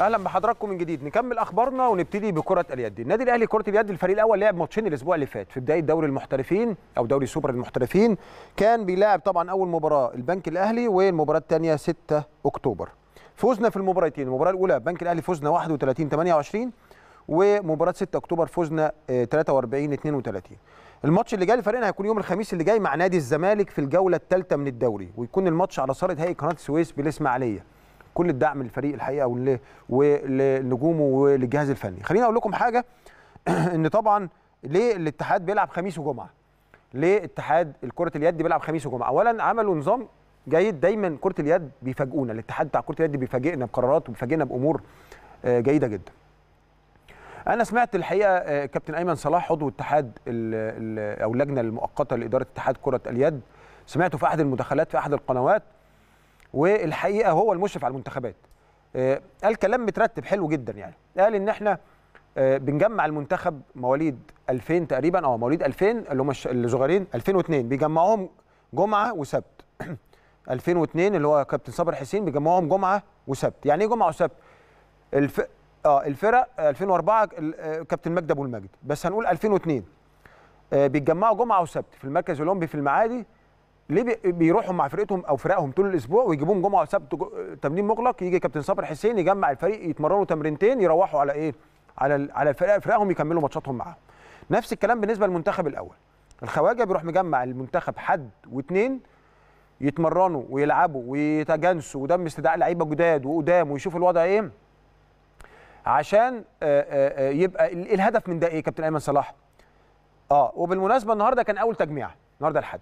اهلا بحضراتكم من جديد نكمل اخبارنا ونبتدي بكره اليد النادي الاهلي كره اليد الفريق الاول لعب ماتشين الاسبوع اللي فات في بدايه دوري المحترفين او دوري سوبر المحترفين كان بيلاعب طبعا اول مباراه البنك الاهلي والمباراه الثانيه 6 اكتوبر فوزنا في المباراتين المباراه الاولى البنك الاهلي فوزنا 31 28 ومباراه 6 اكتوبر فوزنا 43 آه، 32 الماتش اللي جاي لفريقنا هيكون يوم الخميس اللي جاي مع نادي الزمالك في الجوله الثالثه من الدوري ويكون الماتش على صاله هيئه قناه السويس بالاسماعيليه كل الدعم للفريق الحقيقه ولنجومه وللجهاز الفني خليني اقول لكم حاجه ان طبعا ليه الاتحاد بيلعب خميس وجمعه ليه اتحاد كره اليد بيلعب خميس وجمعه اولا عملوا نظام جيد دايما كره اليد بيفاجئونا الاتحاد بتاع كره اليد بيفاجئنا بقرارات وبيفاجئنا بامور آه، جيده جدا انا سمعت الحقيقه آه، كابتن ايمن صلاح عضو اتحاد او اللجنه المؤقته لاداره اتحاد كره اليد سمعته في احد المداخلات في احد القنوات والحقيقه هو المشرف على المنتخبات آه، قال كلام مترتب حلو جدا يعني قال ان احنا آه، بنجمع المنتخب مواليد 2000 تقريبا او آه، مواليد 2000 اللي هم الصغيرين 2002 بيجمعوهم جمعه وسبت 2002 اللي هو كابتن صابر حسين بيجمعوهم جمعه وسبت يعني ايه جمعه وسبت الف... اه الفرق 2004 كابتن مجدي ابو المجد بس هنقول 2002 بيتجمعوا جمعه وسبت في المركز الاولمبي في المعادي ليه بيروحوا مع فرقتهم او فرقهم طول الاسبوع ويجيبوهم جمعه وسبت تمرين مغلق يجي كابتن صابر حسين يجمع الفريق يتمرنوا تمرينتين يروحوا على ايه على على الفرق فرقهم يكملوا ماتشاتهم معاهم نفس الكلام بالنسبه للمنتخب الاول الخواجه بيروح مجمع المنتخب حد واثنين يتمرنوا ويلعبوا ويتجانسوا وده استدعاء لعيبه جداد وقدام ويشوف الوضع ايه عشان آه، آه، آه، يبقى الهدف من ده ايه كابتن ايمن صلاح اه وبالمناسبه النهارده كان اول تجميعه النهارده الحد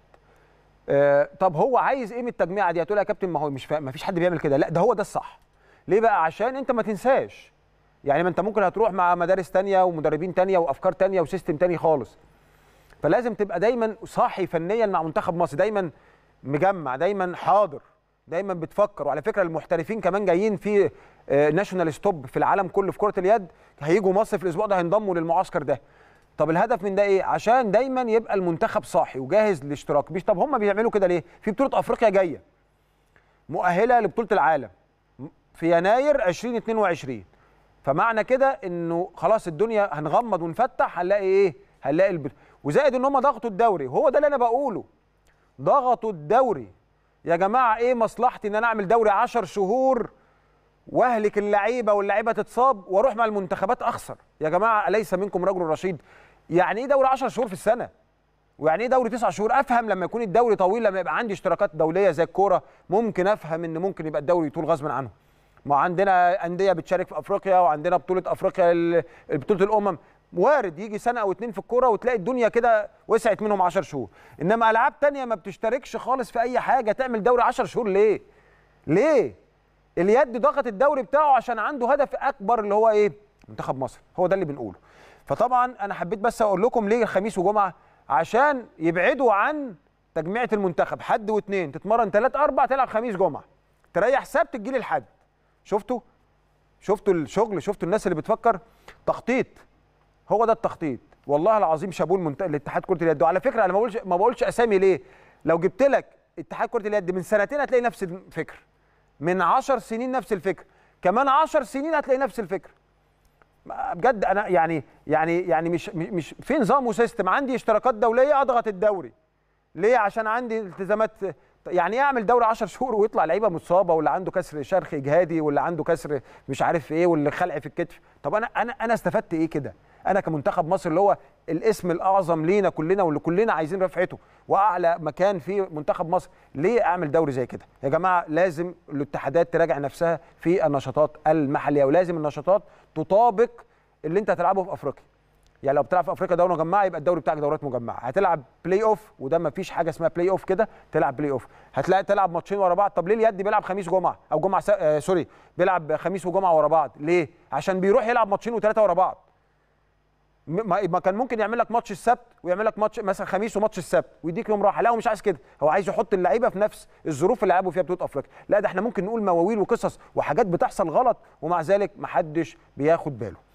آه، طب هو عايز ايه من التجميعه دي هتقول يا كابتن ما هو مش ما فيش حد بيعمل كده لا ده هو ده الصح ليه بقى عشان انت ما تنساش يعني ما انت ممكن هتروح مع مدارس تانية ومدربين تانية وافكار تانية وسيستم تاني خالص فلازم تبقى دايما صاحي فنيا مع منتخب مصر دايما مجمع دايما حاضر دايما بتفكر وعلى فكره المحترفين كمان جايين في ناشونال آه، ستوب في العالم كله في كره اليد هيجوا مصر في الاسبوع ده هينضموا للمعسكر ده طب الهدف من ده ايه عشان دايما يبقى المنتخب صاحي وجاهز للاشتراك مش طب هم بيعملوا كده ليه في بطوله افريقيا جايه مؤهله لبطوله العالم في يناير 2022 فمعنى كده انه خلاص الدنيا هنغمض ونفتح هنلاقي ايه هنلاقي البت... وزائد ان هم ضغطوا الدوري هو ده اللي انا بقوله ضغطوا الدوري يا جماعه ايه مصلحتي ان انا اعمل دوري 10 شهور واهلك اللعيبه واللعيبه تتصاب واروح مع المنتخبات اخسر يا جماعه اليس منكم رجل رشيد يعني ايه دوري 10 شهور في السنه ويعني ايه دوري 9 شهور افهم لما يكون الدوري طويل لما يبقى عندي اشتراكات دوليه زي الكوره ممكن افهم ان ممكن يبقى الدوري يطول غصب عنه ما عندنا انديه بتشارك في افريقيا وعندنا بطوله افريقيا بطوله الامم وارد يجي سنه او اتنين في الكوره وتلاقي الدنيا كده وسعت منهم 10 شهور انما العاب تانية ما بتشتركش خالص في اي حاجه تعمل دوري 10 شهور ليه ليه اليد ضغط الدوري بتاعه عشان عنده هدف اكبر اللي هو ايه منتخب مصر هو ده اللي بنقوله فطبعا انا حبيت بس اقول لكم ليه الخميس وجمعه عشان يبعدوا عن تجميعه المنتخب حد واثنين تتمرن ثلاث اربع تلعب خميس جمعه تريح سبت تجي الحد شفتوا شفتوا الشغل شفتوا الناس اللي بتفكر تخطيط هو ده التخطيط والله العظيم شابوه المنت... الاتحاد كره اليد وعلى فكره انا ما بقولش ما بقولش اسامي ليه لو جبت لك اتحاد كره اليد من سنتين هتلاقي نفس الفكر من 10 سنين نفس الفكر كمان 10 سنين هتلاقي نفس الفكر بجد انا يعني يعني يعني مش مش في نظام وسيستم عندي اشتراكات دوليه اضغط الدوري ليه عشان عندي التزامات يعني ايه اعمل دوري 10 شهور ويطلع لعيبه مصابه واللي عنده كسر شرخ اجهادي واللي عنده كسر مش عارف ايه واللي خلع في الكتف طب انا انا انا استفدت ايه كده انا كمنتخب مصر اللي هو الاسم الاعظم لينا كلنا واللي كلنا عايزين رفعته واعلى مكان في منتخب مصر ليه اعمل دوري زي كده يا جماعه لازم الاتحادات تراجع نفسها في النشاطات المحليه ولازم النشاطات تطابق اللي انت هتلعبه في افريقيا يعني لو بتلعب في افريقيا دوره مجمعه يبقى الدوري بتاعك دورات مجمعه هتلعب بلاي اوف وده ما فيش حاجه اسمها بلاي اوف كده تلعب بلاي اوف هتلاقي تلعب ماتشين ورا بعض طب ليه اليد بيلعب خميس جمعه او جمعه سوري آه، بيلعب خميس وجمعه ورا بعض ليه عشان بيروح يلعب ماتشين وثلاثه ورا بعض ما كان ممكن يعمل لك ماتش السبت ويعمل لك ماتش مثلا خميس وماتش السبت ويديك يوم راحه لا هو مش عايز كده هو عايز يحط اللعيبه في نفس الظروف اللي لعبوا فيها بطوله افريقيا لا ده احنا ممكن نقول مواويل وقصص وحاجات بتحصل غلط ومع ذلك محدش بياخد باله